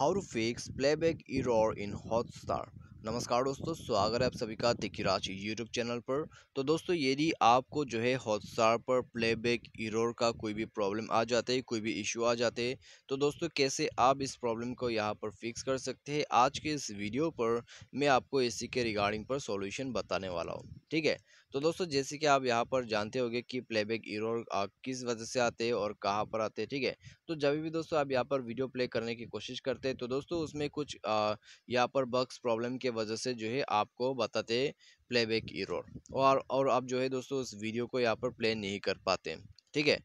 how to fix playback error in Hotstar नमस्कार दोस्तों स्वागत है आप सभी का तिकी यूट्यूब चैनल पर तो दोस्तों यदि आपको जो है हॉटस्टार पर प्लेबैक इरोर का कोई भी प्रॉब्लम आ जाते है कोई भी इशू आ जाते है तो दोस्तों कैसे आप इस प्रॉब्लम को यहाँ पर फिक्स कर सकते हैं आज के इस वीडियो पर मैं आपको इसी के रिगार्डिंग पर सोल्यूशन बताने वाला हूँ ठीक है तो दोस्तों जैसे कि आप यहाँ पर जानते होंगे कि प्लेबैक इरोर किस वजह से आते हैं और कहाँ पर आते हैं ठीक है तो जब भी दोस्तों आप यहाँ पर वीडियो प्ले करने की कोशिश करते हैं तो दोस्तों उसमें कुछ यहाँ पर बक्स प्रॉब्लम के वजह से जो है आपको बताते प्लेबैक इरोर और और आप जो है दोस्तों उस वीडियो को यहाँ पर प्ले नहीं कर पाते ठीक है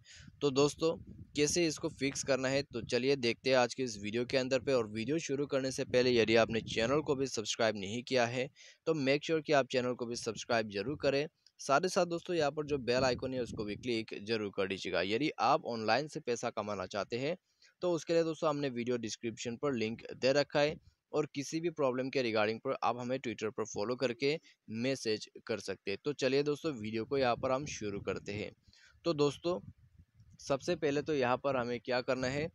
तो दोस्तों कैसे इसको फिक्स करना है तो चलिए देखते हैं आज के इस वीडियो के अंदर पे और वीडियो शुरू करने से पहले यदि आपने चैनल को भी सब्सक्राइब नहीं किया है तो मेक श्योर sure कि आप चैनल को भी सब्सक्राइब जरूर करें साथ ही साथ दोस्तों यहाँ पर जो बेल आइकन है उसको भी क्लिक जरूर कर दीजिएगा यदि आप ऑनलाइन से पैसा कमाना चाहते हैं तो उसके लिए दोस्तों हमने वीडियो डिस्क्रिप्शन पर लिंक दे रखा है और किसी भी प्रॉब्लम के रिगार्डिंग पर आप हमें ट्विटर पर फॉलो करके मैसेज कर सकते हैं तो चलिए दोस्तों वीडियो को यहाँ पर हम शुरू करते हैं तो दोस्तों सबसे पहले तो यहाँ पर हमें क्या करना है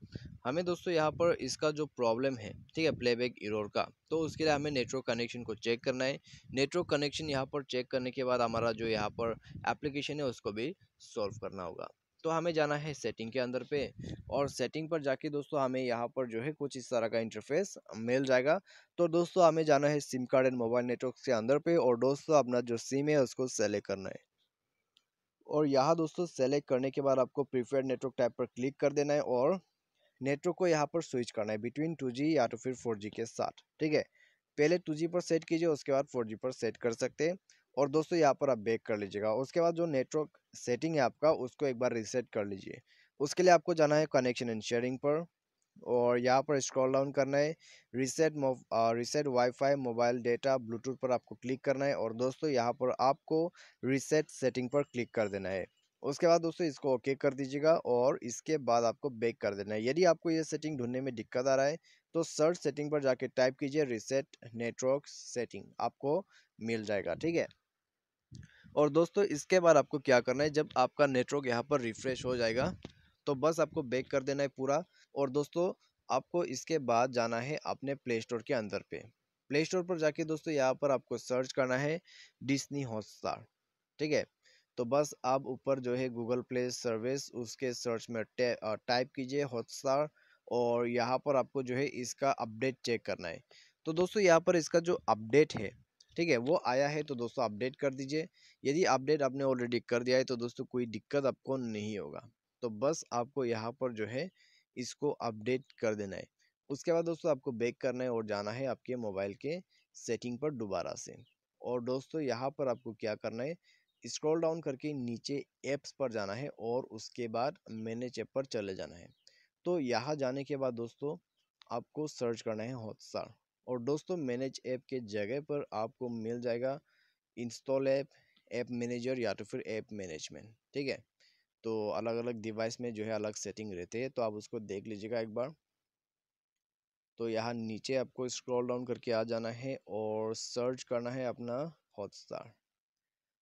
हमें दोस्तों यहाँ पर इसका जो प्रॉब्लम है ठीक है प्लेबैक इरोर का तो उसके लिए हमें नेटवर्क कनेक्शन को चेक करना है नेटवर्क कनेक्शन यहाँ पर चेक करने के बाद हमारा जो यहाँ पर एप्लीकेशन है उसको भी सॉल्व करना होगा तो हमें जाना है सेटिंग के अंदर पे और सेटिंग पर जाके दोस्तों हमें यहाँ पर जो है कुछ इस तरह का इंटरफेस मिल जाएगा तो दोस्तों हमें जाना है SIM card and mobile network के अंदर पे और दोस्तों अपना जो सिम है उसको सेलेक्ट करना है और यहाँ दोस्तों सेलेक्ट करने के बाद आपको प्रीफेड नेटवर्क टाइप पर क्लिक कर देना है और नेटवर्क को यहाँ पर स्विच करना है बिटवीन टू या तो फिर फोर के साथ ठीक है पहले टू पर सेट कीजिए उसके बाद फोर पर सेट कर सकते हैं और दोस्तों यहाँ पर आप बैक कर लीजिएगा उसके बाद जो नेटवर्क सेटिंग है आपका उसको एक बार रीसेट कर लीजिए उसके लिए आपको जाना है कनेक्शन एंड शेयरिंग पर और यहाँ पर स्क्रॉल डाउन करना है reset reset wifi mobile data Bluetooth पर आपको क्लिक करना है और दोस्तों यहाँ पर आपको रिसेट सेटिंग पर क्लिक कर देना है उसके बाद दोस्तों इसको ओके कर दीजिएगा और इसके बाद आपको बैक कर देना है यदि आपको ये सेटिंग ढूंढने में दिक्कत आ रहा है तो सर्च सेटिंग पर जाके टाइप कीजिए रिसेट नेटवर्क सेटिंग आपको मिल जाएगा ठीक है और दोस्तों इसके बाद आपको क्या करना है जब आपका नेटवर्क यहाँ पर रिफ्रेश हो जाएगा तो बस आपको बैक कर देना है पूरा और दोस्तों आपको इसके बाद जाना है अपने प्ले स्टोर के अंदर पे प्ले स्टोर पर जाके दोस्तों यहाँ पर आपको सर्च करना है डिस्नी हॉटस्टार ठीक है तो बस आप ऊपर जो है गूगल प्ले सर्विस उसके सर्च में टाइप कीजिए हॉटस्टार और यहाँ पर आपको जो है इसका अपडेट चेक करना है तो दोस्तों यहाँ पर इसका जो अपडेट है ठीक है वो आया है तो दोस्तों अपडेट कर दीजिए यदि अपडेट आपने ऑलरेडी कर दिया है तो दोस्तों कोई दिक्कत आपको नहीं होगा तो बस आपको यहाँ पर जो है इसको अपडेट कर देना है उसके बाद दोस्तों आपको बैक करना है और जाना है आपके मोबाइल के सेटिंग पर दोबारा से और दोस्तों यहाँ पर आपको क्या करना है स्क्रॉल डाउन करके नीचे ऐप्स पर जाना है और उसके बाद मैनेज ऐप पर चले जाना है तो यहाँ जाने के बाद दोस्तों आपको सर्च करना है हॉटस्टार और दोस्तों मैनेज ऐप के जगह पर आपको मिल जाएगा इंस्टॉल ऐप ऐप मैनेजर या तो फिर ऐप मैनेजमेंट ठीक है तो अलग अलग डिवाइस में जो है अलग सेटिंग रहते हैं तो आप उसको देख लीजिएगा एक बार तो यहाँ नीचे आपको स्क्रॉल डाउन करके आ जाना है और सर्च करना है अपना हॉटस्टार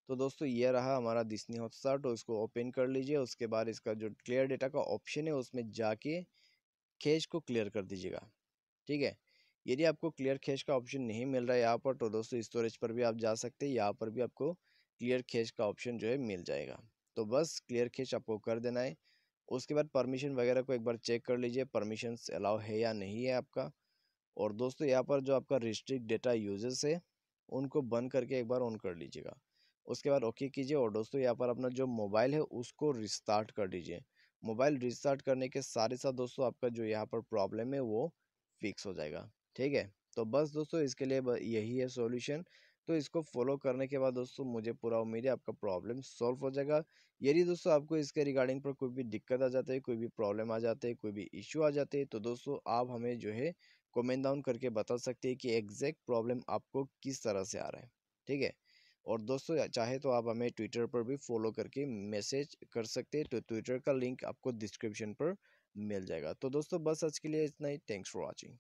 तो दोस्तों ये रहा हमारा डिस्नी हॉटस्टार तो इसको ओपन कर लीजिए उसके बाद इसका जो क्लियर डेटा का ऑप्शन है उसमें जाके खेज को क्लियर कर दीजिएगा ठीक है यदि आपको क्लियर खेज का ऑप्शन नहीं मिल रहा है यहाँ पर तो दोस्तों स्टोरेज पर भी आप जा सकते हैं यहाँ पर भी आपको क्लियर खेज का ऑप्शन जो है मिल जाएगा तो बस क्लियर खिंच आपको कर देना है उसके बाद परमिशन वगैरह को एक बार चेक कर लीजिए परमिशन अलाउ है या नहीं है आपका और दोस्तों यहाँ पर जो आपका रिस्ट्रिक्ट डेटा यूजेस है उनको बंद करके एक बार ऑन कर लीजिएगा उसके बाद ओके कीजिए और दोस्तों यहाँ पर अपना जो मोबाइल है उसको रिस्टार्ट कर दीजिए मोबाइल रिस्टार्ट करने के सारे साथ दोस्तों आपका जो यहाँ पर प्रॉब्लम है वो फिक्स हो जाएगा ठीक है तो बस दोस्तों इसके लिए यही है सॉल्यूशन तो इसको फॉलो करने के बाद दोस्तों मुझे पूरा उम्मीद है आपका प्रॉब्लम सॉल्व हो जाएगा यदि दोस्तों आपको इसके रिगार्डिंग पर कोई भी दिक्कत आ जाती है कोई भी प्रॉब्लम आ जाते हैं कोई भी इश्यू आ जाते हैं तो दोस्तों आप हमें जो है कमेंट डाउन करके बता सकते हैं कि एग्जैक्ट प्रॉब्लम आपको किस तरह से आ रहा है ठीक है और दोस्तों चाहे तो आप हमें ट्विटर पर भी फॉलो करके मैसेज कर सकते हैं तो ट्विटर का लिंक आपको डिस्क्रिप्शन पर मिल जाएगा तो दोस्तों बस आज के लिए इतना ही थैंक्स फॉर वॉचिंग